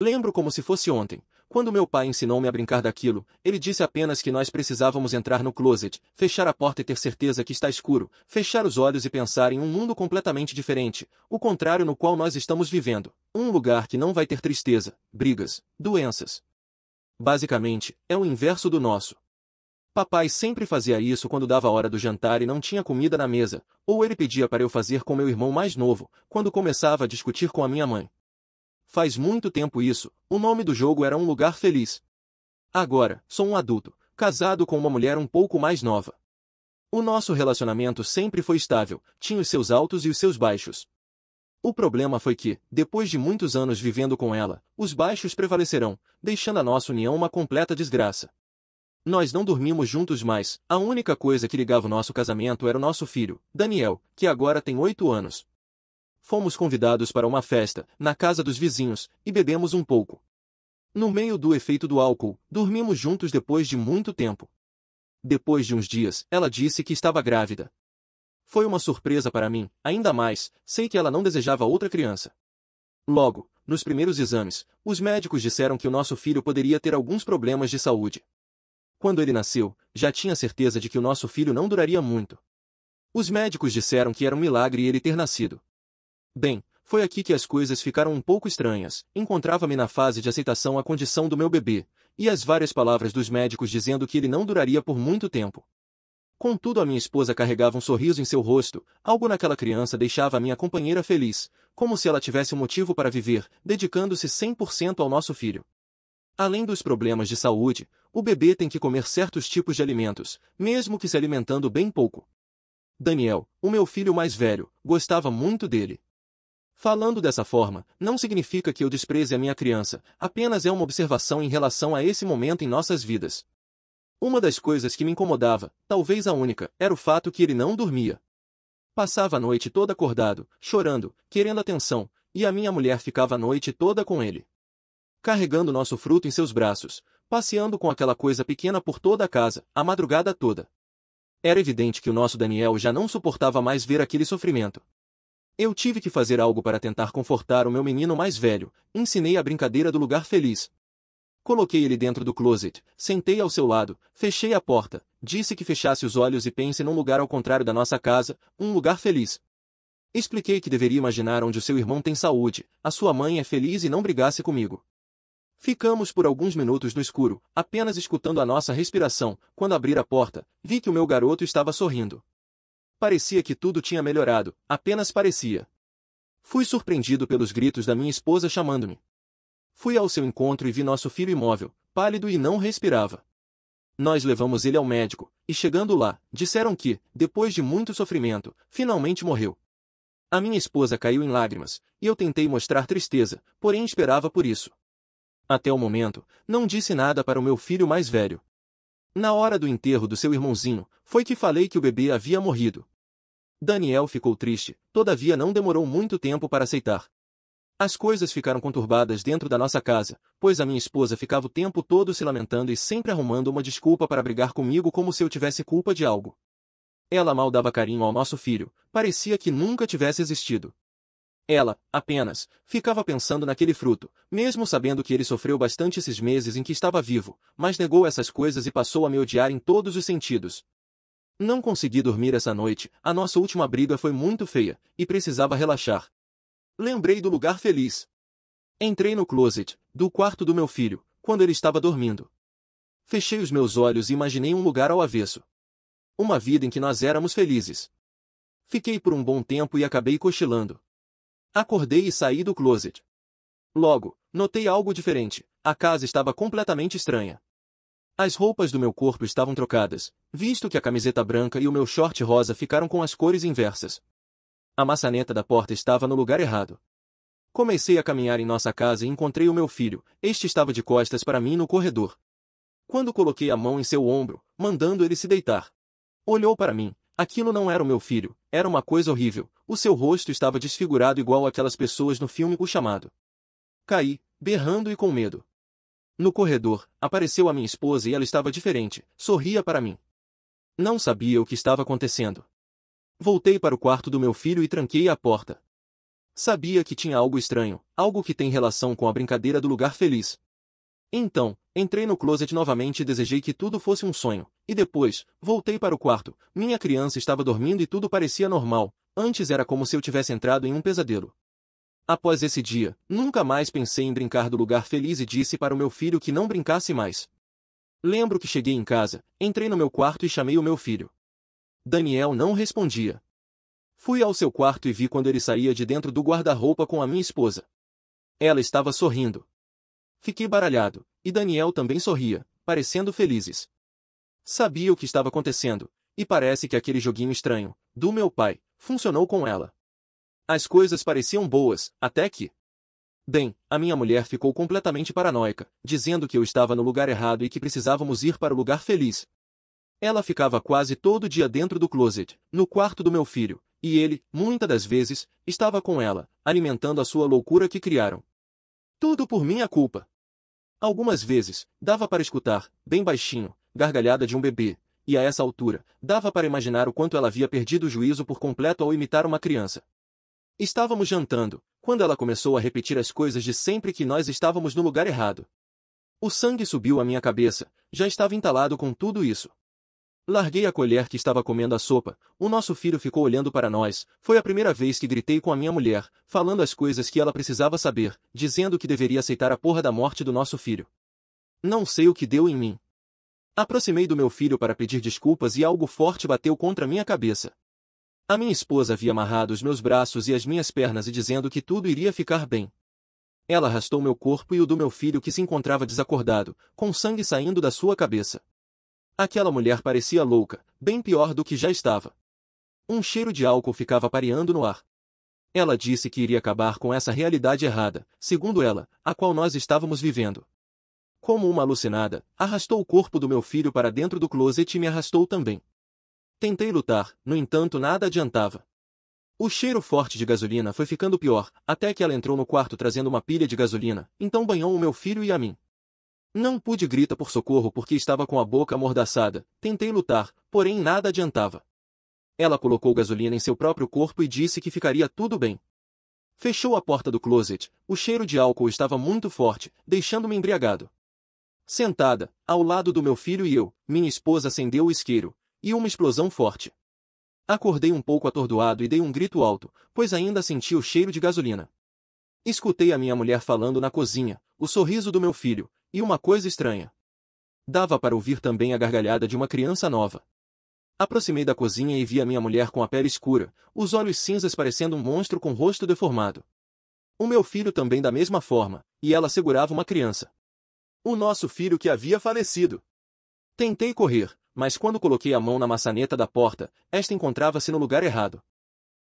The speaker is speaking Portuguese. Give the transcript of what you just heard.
Lembro como se fosse ontem. Quando meu pai ensinou-me a brincar daquilo, ele disse apenas que nós precisávamos entrar no closet, fechar a porta e ter certeza que está escuro, fechar os olhos e pensar em um mundo completamente diferente, o contrário no qual nós estamos vivendo, um lugar que não vai ter tristeza, brigas, doenças. Basicamente, é o inverso do nosso. Papai sempre fazia isso quando dava a hora do jantar e não tinha comida na mesa, ou ele pedia para eu fazer com meu irmão mais novo, quando começava a discutir com a minha mãe. Faz muito tempo isso, o nome do jogo era Um Lugar Feliz. Agora, sou um adulto, casado com uma mulher um pouco mais nova. O nosso relacionamento sempre foi estável, tinha os seus altos e os seus baixos. O problema foi que, depois de muitos anos vivendo com ela, os baixos prevalecerão, deixando a nossa união uma completa desgraça. Nós não dormimos juntos mais, a única coisa que ligava o nosso casamento era o nosso filho, Daniel, que agora tem oito anos fomos convidados para uma festa, na casa dos vizinhos, e bebemos um pouco. No meio do efeito do álcool, dormimos juntos depois de muito tempo. Depois de uns dias, ela disse que estava grávida. Foi uma surpresa para mim, ainda mais, sei que ela não desejava outra criança. Logo, nos primeiros exames, os médicos disseram que o nosso filho poderia ter alguns problemas de saúde. Quando ele nasceu, já tinha certeza de que o nosso filho não duraria muito. Os médicos disseram que era um milagre ele ter nascido. Bem, foi aqui que as coisas ficaram um pouco estranhas. Encontrava-me na fase de aceitação à condição do meu bebê, e as várias palavras dos médicos dizendo que ele não duraria por muito tempo. Contudo, a minha esposa carregava um sorriso em seu rosto, algo naquela criança deixava a minha companheira feliz, como se ela tivesse um motivo para viver, dedicando-se 100% ao nosso filho. Além dos problemas de saúde, o bebê tem que comer certos tipos de alimentos, mesmo que se alimentando bem pouco. Daniel, o meu filho mais velho, gostava muito dele. Falando dessa forma, não significa que eu despreze a minha criança, apenas é uma observação em relação a esse momento em nossas vidas. Uma das coisas que me incomodava, talvez a única, era o fato que ele não dormia. Passava a noite toda acordado, chorando, querendo atenção, e a minha mulher ficava a noite toda com ele. Carregando nosso fruto em seus braços, passeando com aquela coisa pequena por toda a casa, a madrugada toda. Era evidente que o nosso Daniel já não suportava mais ver aquele sofrimento. Eu tive que fazer algo para tentar confortar o meu menino mais velho, ensinei a brincadeira do lugar feliz. Coloquei ele dentro do closet, sentei ao seu lado, fechei a porta, disse que fechasse os olhos e pense num lugar ao contrário da nossa casa, um lugar feliz. Expliquei que deveria imaginar onde o seu irmão tem saúde, a sua mãe é feliz e não brigasse comigo. Ficamos por alguns minutos no escuro, apenas escutando a nossa respiração. Quando abri a porta, vi que o meu garoto estava sorrindo. Parecia que tudo tinha melhorado, apenas parecia. Fui surpreendido pelos gritos da minha esposa chamando-me. Fui ao seu encontro e vi nosso filho imóvel, pálido e não respirava. Nós levamos ele ao médico, e chegando lá, disseram que, depois de muito sofrimento, finalmente morreu. A minha esposa caiu em lágrimas, e eu tentei mostrar tristeza, porém esperava por isso. Até o momento, não disse nada para o meu filho mais velho. Na hora do enterro do seu irmãozinho, foi que falei que o bebê havia morrido. Daniel ficou triste, todavia não demorou muito tempo para aceitar. As coisas ficaram conturbadas dentro da nossa casa, pois a minha esposa ficava o tempo todo se lamentando e sempre arrumando uma desculpa para brigar comigo como se eu tivesse culpa de algo. Ela mal dava carinho ao nosso filho, parecia que nunca tivesse existido. Ela, apenas, ficava pensando naquele fruto, mesmo sabendo que ele sofreu bastante esses meses em que estava vivo, mas negou essas coisas e passou a me odiar em todos os sentidos. Não consegui dormir essa noite, a nossa última briga foi muito feia, e precisava relaxar. Lembrei do lugar feliz. Entrei no closet, do quarto do meu filho, quando ele estava dormindo. Fechei os meus olhos e imaginei um lugar ao avesso. Uma vida em que nós éramos felizes. Fiquei por um bom tempo e acabei cochilando. Acordei e saí do closet. Logo, notei algo diferente. A casa estava completamente estranha. As roupas do meu corpo estavam trocadas, visto que a camiseta branca e o meu short rosa ficaram com as cores inversas. A maçaneta da porta estava no lugar errado. Comecei a caminhar em nossa casa e encontrei o meu filho. Este estava de costas para mim no corredor. Quando coloquei a mão em seu ombro, mandando ele se deitar, olhou para mim, Aquilo não era o meu filho, era uma coisa horrível. O seu rosto estava desfigurado igual aquelas pessoas no filme O Chamado. Caí, berrando e com medo. No corredor, apareceu a minha esposa e ela estava diferente, sorria para mim. Não sabia o que estava acontecendo. Voltei para o quarto do meu filho e tranquei a porta. Sabia que tinha algo estranho, algo que tem relação com a brincadeira do lugar feliz, então, entrei no closet novamente e desejei que tudo fosse um sonho. E depois, voltei para o quarto. Minha criança estava dormindo e tudo parecia normal. Antes era como se eu tivesse entrado em um pesadelo. Após esse dia, nunca mais pensei em brincar do lugar feliz e disse para o meu filho que não brincasse mais. Lembro que cheguei em casa, entrei no meu quarto e chamei o meu filho. Daniel não respondia. Fui ao seu quarto e vi quando ele saía de dentro do guarda-roupa com a minha esposa. Ela estava sorrindo. Fiquei baralhado, e Daniel também sorria, parecendo felizes. Sabia o que estava acontecendo, e parece que aquele joguinho estranho, do meu pai, funcionou com ela. As coisas pareciam boas, até que. Bem, a minha mulher ficou completamente paranoica, dizendo que eu estava no lugar errado e que precisávamos ir para o lugar feliz. Ela ficava quase todo dia dentro do closet, no quarto do meu filho, e ele, muitas das vezes, estava com ela, alimentando a sua loucura que criaram. Tudo por minha culpa. Algumas vezes, dava para escutar, bem baixinho, gargalhada de um bebê, e a essa altura, dava para imaginar o quanto ela havia perdido o juízo por completo ao imitar uma criança. Estávamos jantando, quando ela começou a repetir as coisas de sempre que nós estávamos no lugar errado. O sangue subiu à minha cabeça, já estava entalado com tudo isso. Larguei a colher que estava comendo a sopa, o nosso filho ficou olhando para nós, foi a primeira vez que gritei com a minha mulher, falando as coisas que ela precisava saber, dizendo que deveria aceitar a porra da morte do nosso filho. Não sei o que deu em mim. Aproximei do meu filho para pedir desculpas e algo forte bateu contra minha cabeça. A minha esposa havia amarrado os meus braços e as minhas pernas e dizendo que tudo iria ficar bem. Ela arrastou meu corpo e o do meu filho que se encontrava desacordado, com sangue saindo da sua cabeça. Aquela mulher parecia louca, bem pior do que já estava. Um cheiro de álcool ficava pareando no ar. Ela disse que iria acabar com essa realidade errada, segundo ela, a qual nós estávamos vivendo. Como uma alucinada, arrastou o corpo do meu filho para dentro do closet e me arrastou também. Tentei lutar, no entanto nada adiantava. O cheiro forte de gasolina foi ficando pior, até que ela entrou no quarto trazendo uma pilha de gasolina, então banhou o meu filho e a mim. Não pude gritar por socorro porque estava com a boca amordaçada. Tentei lutar, porém nada adiantava. Ela colocou gasolina em seu próprio corpo e disse que ficaria tudo bem. Fechou a porta do closet, o cheiro de álcool estava muito forte, deixando-me embriagado. Sentada, ao lado do meu filho e eu, minha esposa acendeu o isqueiro, e uma explosão forte. Acordei um pouco atordoado e dei um grito alto, pois ainda senti o cheiro de gasolina. Escutei a minha mulher falando na cozinha, o sorriso do meu filho, e uma coisa estranha. Dava para ouvir também a gargalhada de uma criança nova. Aproximei da cozinha e vi a minha mulher com a pele escura, os olhos cinzas parecendo um monstro com rosto deformado. O meu filho também da mesma forma, e ela segurava uma criança. O nosso filho que havia falecido. Tentei correr, mas quando coloquei a mão na maçaneta da porta, esta encontrava-se no lugar errado.